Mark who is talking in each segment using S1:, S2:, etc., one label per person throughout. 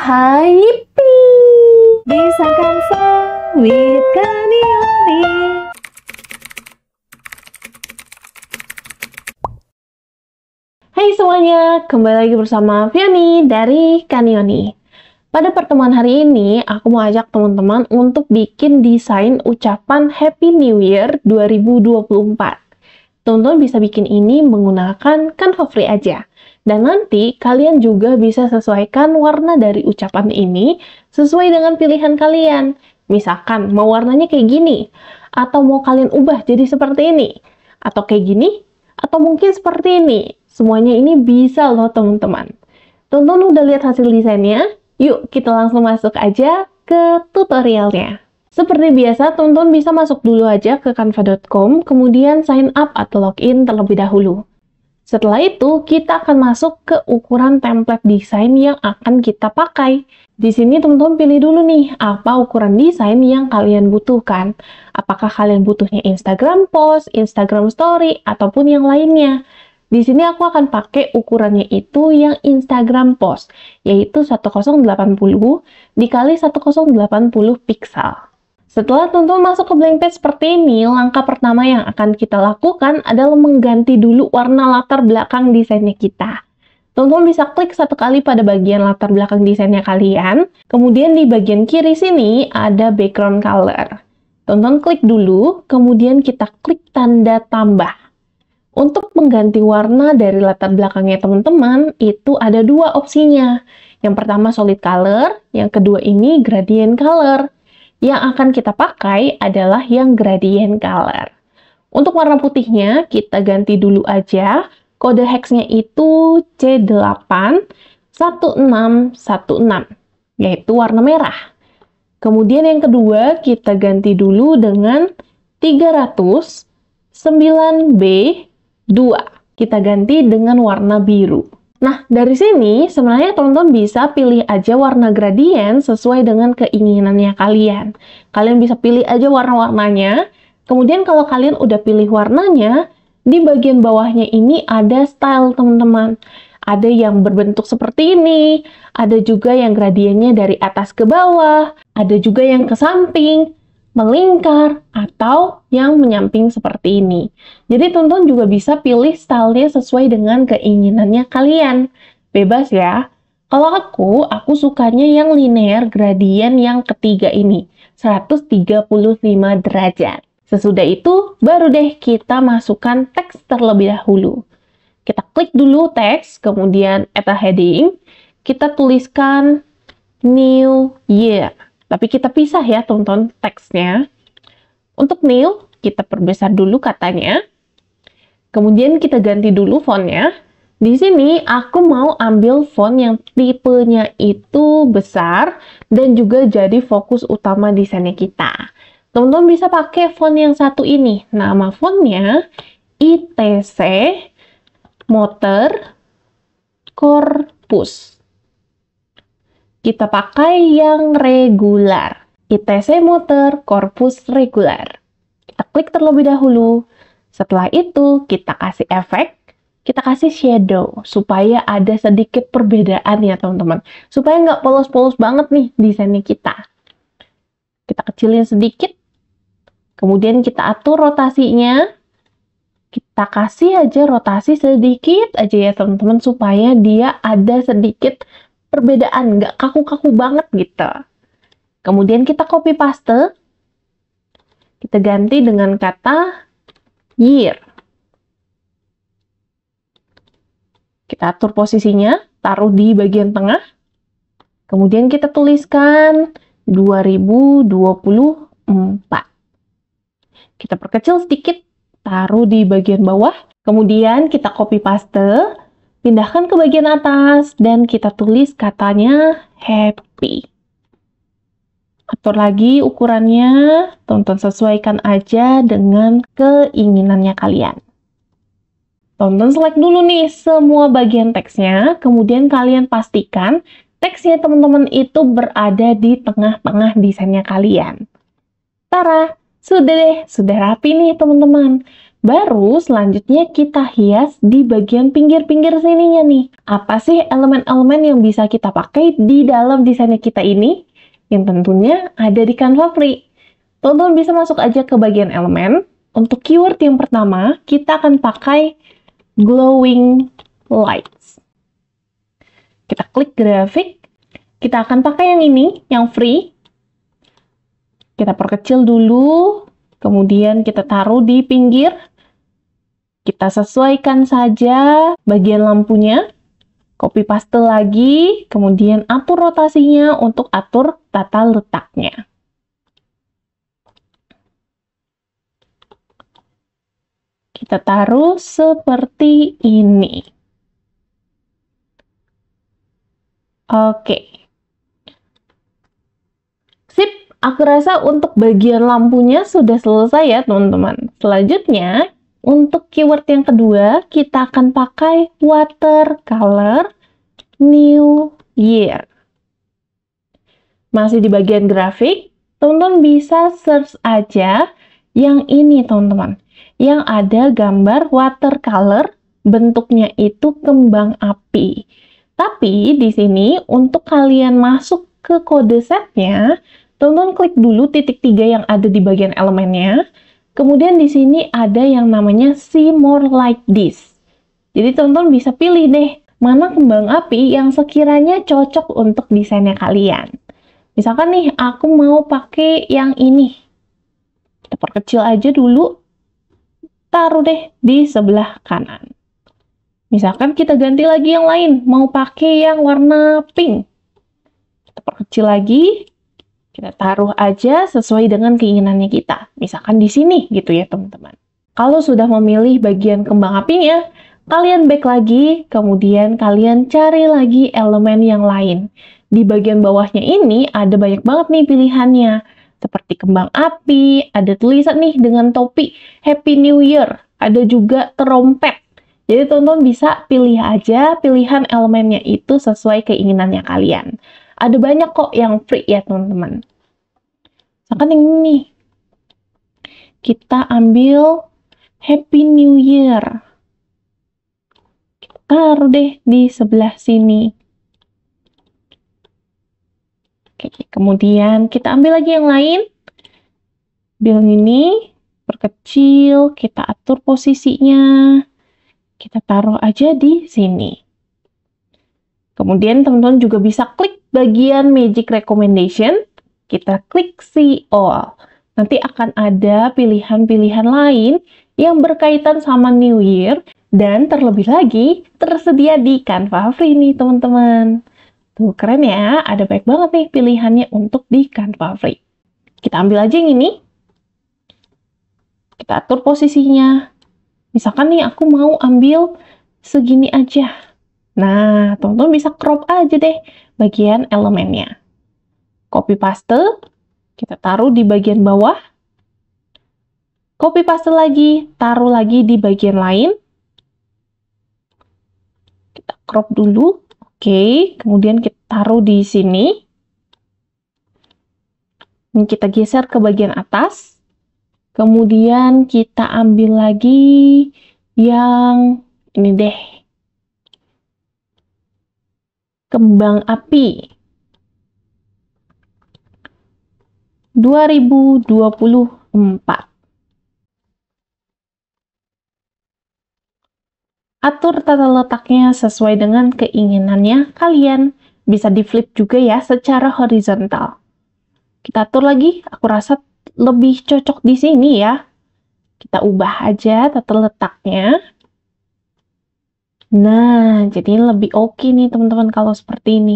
S1: hai Bisa kan sawit Hai semuanya, kembali lagi bersama Vioni dari Kanioni. Pada pertemuan hari ini, aku mau ajak teman-teman untuk bikin desain ucapan Happy New Year 2024. Teman-teman bisa bikin ini menggunakan Canva Free aja. Dan nanti kalian juga bisa sesuaikan warna dari ucapan ini sesuai dengan pilihan kalian. Misalkan mau warnanya kayak gini, atau mau kalian ubah jadi seperti ini, atau kayak gini, atau mungkin seperti ini. Semuanya ini bisa loh teman-teman. Tonton udah lihat hasil desainnya? Yuk kita langsung masuk aja ke tutorialnya. Seperti biasa, tonton bisa masuk dulu aja ke canva.com, kemudian sign up atau login terlebih dahulu. Setelah itu, kita akan masuk ke ukuran template desain yang akan kita pakai. Di sini teman-teman pilih dulu nih, apa ukuran desain yang kalian butuhkan. Apakah kalian butuhnya Instagram post, Instagram story, ataupun yang lainnya. Di sini aku akan pakai ukurannya itu yang Instagram post, yaitu 1080 dikali 1080 pixel. Setelah tonton masuk ke blank page seperti ini, langkah pertama yang akan kita lakukan adalah mengganti dulu warna latar belakang desainnya kita. Tonton bisa klik satu kali pada bagian latar belakang desainnya kalian, kemudian di bagian kiri sini ada background color. Tonton klik dulu, kemudian kita klik tanda tambah. Untuk mengganti warna dari latar belakangnya teman-teman, itu ada dua opsinya. Yang pertama solid color, yang kedua ini gradient color. Yang akan kita pakai adalah yang gradient color. Untuk warna putihnya, kita ganti dulu aja. Kode hexnya itu c 8 1616, yaitu warna merah. Kemudian yang kedua, kita ganti dulu dengan 309B2. Kita ganti dengan warna biru. Nah, dari sini sebenarnya teman-teman bisa pilih aja warna gradien sesuai dengan keinginannya kalian. Kalian bisa pilih aja warna-warnanya. Kemudian kalau kalian udah pilih warnanya, di bagian bawahnya ini ada style teman-teman. Ada yang berbentuk seperti ini, ada juga yang gradiennya dari atas ke bawah, ada juga yang ke samping, melingkar, atau yang menyamping seperti ini. Jadi tonton juga bisa pilih stylenya sesuai dengan keinginannya kalian. Bebas ya. Kalau aku, aku sukanya yang linear gradien yang ketiga ini, 135 derajat. Sesudah itu, baru deh kita masukkan teks terlebih dahulu. Kita klik dulu teks, kemudian a heading, kita tuliskan New Year. Tapi kita pisah ya tonton teksnya. Untuk nil, kita perbesar dulu katanya. Kemudian kita ganti dulu fontnya. Di sini aku mau ambil font yang tipenya itu besar dan juga jadi fokus utama desainnya kita. Teman-teman bisa pakai font yang satu ini. Nama fontnya ITC Motor Corpus kita pakai yang regular. ITC motor korpus regular. Kita klik terlebih dahulu. Setelah itu, kita kasih efek, kita kasih shadow, supaya ada sedikit perbedaan ya teman-teman. Supaya nggak polos-polos banget nih desainnya kita. Kita kecilin sedikit, kemudian kita atur rotasinya, kita kasih aja rotasi sedikit aja ya teman-teman supaya dia ada sedikit perbedaan, nggak kaku-kaku banget gitu. Kemudian kita copy paste, kita ganti dengan kata year. Kita atur posisinya, taruh di bagian tengah. Kemudian kita tuliskan 2024. Kita perkecil sedikit, taruh di bagian bawah. Kemudian kita copy paste, Pindahkan ke bagian atas dan kita tulis katanya happy. Atur lagi ukurannya, tonton sesuaikan aja dengan keinginannya kalian. Tonton select dulu nih semua bagian teksnya, kemudian kalian pastikan teksnya teman-teman itu berada di tengah-tengah desainnya kalian. Tara, sudah deh, sudah rapi nih teman-teman. Baru selanjutnya kita hias di bagian pinggir-pinggir sininya nih. Apa sih elemen-elemen yang bisa kita pakai di dalam desainnya kita ini? Yang tentunya ada di Canva Free. Tonton bisa masuk aja ke bagian elemen. Untuk keyword yang pertama, kita akan pakai glowing lights. Kita klik grafik. Kita akan pakai yang ini, yang free. Kita perkecil dulu, kemudian kita taruh di pinggir kita sesuaikan saja bagian lampunya. Copy paste lagi, kemudian atur rotasinya untuk atur tata letaknya. Kita taruh seperti ini. Oke. Sip, aku rasa untuk bagian lampunya sudah selesai ya teman-teman. Selanjutnya, untuk keyword yang kedua, kita akan pakai watercolor new year. Masih di bagian grafik, teman-teman bisa search aja yang ini teman-teman. Yang ada gambar watercolor, bentuknya itu kembang api. Tapi di sini untuk kalian masuk ke kode setnya, teman-teman klik dulu titik tiga yang ada di bagian elemennya Kemudian di sini ada yang namanya see more like this. Jadi teman-teman bisa pilih deh mana kembang api yang sekiranya cocok untuk desainnya kalian. Misalkan nih aku mau pakai yang ini. Kita perkecil aja dulu. Taruh deh di sebelah kanan. Misalkan kita ganti lagi yang lain, mau pakai yang warna pink. Kita perkecil lagi, kita taruh aja sesuai dengan keinginannya kita. Misalkan di sini gitu ya teman-teman. Kalau sudah memilih bagian kembang apinya, kalian back lagi, kemudian kalian cari lagi elemen yang lain. Di bagian bawahnya ini ada banyak banget nih pilihannya. Seperti kembang api, ada tulisan nih dengan topi Happy New Year. Ada juga trompet jadi teman-teman bisa pilih aja pilihan elemennya itu sesuai keinginannya kalian. Ada banyak kok yang free ya teman-teman. Nah kan yang ini Kita ambil Happy New Year. Kita taruh deh di sebelah sini. Oke, kemudian kita ambil lagi yang lain. Bill ini perkecil, kita atur posisinya. Kita taruh aja di sini. Kemudian teman-teman juga bisa klik bagian Magic Recommendation kita klik see all. Nanti akan ada pilihan-pilihan lain yang berkaitan sama New Year dan terlebih lagi tersedia di Canva Free nih teman-teman. Tuh keren ya, ada baik banget nih pilihannya untuk di Canva Free. Kita ambil aja yang ini. Kita atur posisinya. Misalkan nih aku mau ambil segini aja. Nah, teman-teman bisa crop aja deh bagian elemennya. Copy paste, kita taruh di bagian bawah. Copy paste lagi, taruh lagi di bagian lain. Kita crop dulu. Oke, kemudian kita taruh di sini. Ini kita geser ke bagian atas. Kemudian kita ambil lagi yang ini deh. Kembang api. 2024. Atur tata letaknya sesuai dengan keinginannya kalian. Bisa di flip juga ya secara horizontal. Kita atur lagi, aku rasa lebih cocok di sini ya. Kita ubah aja tata letaknya. Nah, jadi lebih oke okay nih teman-teman kalau seperti ini.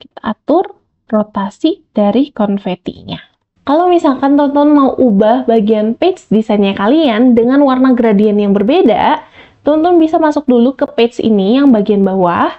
S1: Kita atur rotasi dari konfetinya. Kalau misalkan tonton mau ubah bagian page desainnya kalian dengan warna gradien yang berbeda, tonton bisa masuk dulu ke page ini yang bagian bawah,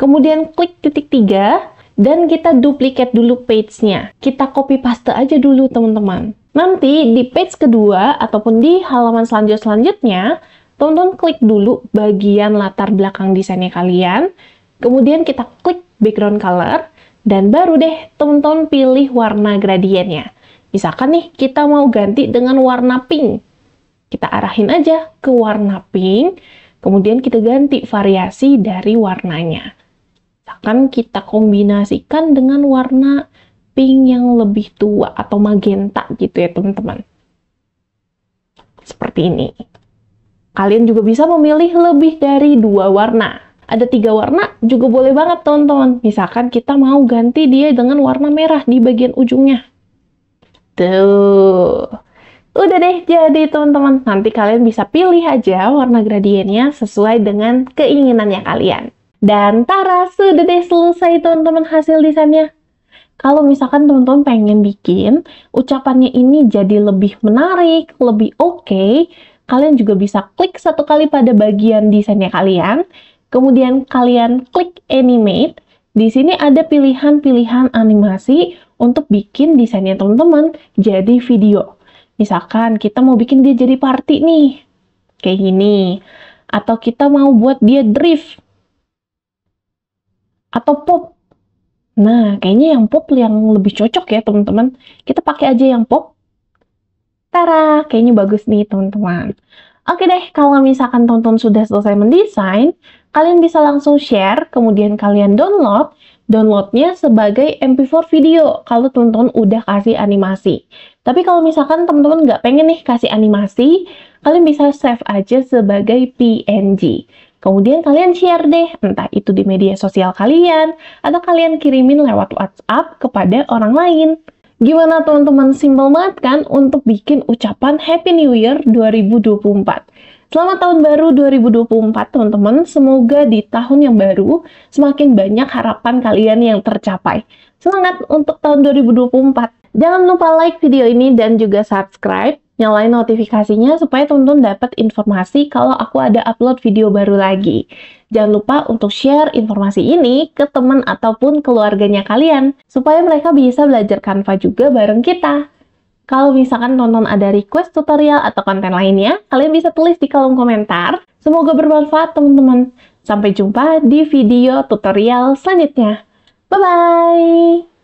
S1: kemudian klik titik tiga, dan kita duplikat dulu page-nya. Kita copy paste aja dulu teman-teman. Nanti di page kedua ataupun di halaman selanjutnya, tonton klik dulu bagian latar belakang desainnya kalian, kemudian kita klik background color, dan baru deh teman-teman pilih warna gradiennya. Misalkan nih kita mau ganti dengan warna pink. Kita arahin aja ke warna pink, kemudian kita ganti variasi dari warnanya. Misalkan kita kombinasikan dengan warna pink yang lebih tua atau magenta gitu ya teman-teman. Seperti ini. Kalian juga bisa memilih lebih dari dua warna ada tiga warna juga boleh banget teman-teman. Misalkan kita mau ganti dia dengan warna merah di bagian ujungnya. Tuh. Udah deh jadi teman-teman. Nanti kalian bisa pilih aja warna gradiennya sesuai dengan keinginannya kalian. Dan tara sudah deh selesai teman-teman hasil desainnya. Kalau misalkan teman-teman pengen bikin ucapannya ini jadi lebih menarik, lebih oke, okay, kalian juga bisa klik satu kali pada bagian desainnya kalian, Kemudian kalian klik animate. Di sini ada pilihan-pilihan animasi untuk bikin desainnya teman-teman jadi video. Misalkan kita mau bikin dia jadi party nih. Kayak gini. Atau kita mau buat dia drift. Atau pop. Nah, kayaknya yang pop yang lebih cocok ya teman-teman. Kita pakai aja yang pop. Tara, kayaknya bagus nih teman-teman. Oke deh, kalau misalkan tonton sudah selesai mendesain, Kalian bisa langsung share, kemudian kalian download. Downloadnya sebagai MP4 video kalau teman-teman udah kasih animasi. Tapi kalau misalkan teman-teman nggak pengen nih kasih animasi, kalian bisa save aja sebagai PNG. Kemudian kalian share deh, entah itu di media sosial kalian, atau kalian kirimin lewat WhatsApp kepada orang lain. Gimana teman-teman, simple banget kan untuk bikin ucapan Happy New Year 2024. Selamat tahun baru 2024 teman-teman. Semoga di tahun yang baru semakin banyak harapan kalian yang tercapai. Semangat untuk tahun 2024. Jangan lupa like video ini dan juga subscribe. Nyalain notifikasinya supaya teman-teman dapat informasi kalau aku ada upload video baru lagi. Jangan lupa untuk share informasi ini ke teman ataupun keluarganya kalian supaya mereka bisa belajar Canva juga bareng kita. Kalau misalkan nonton ada request tutorial atau konten lainnya, kalian bisa tulis di kolom komentar. Semoga bermanfaat teman-teman. Sampai jumpa di video tutorial selanjutnya. Bye-bye!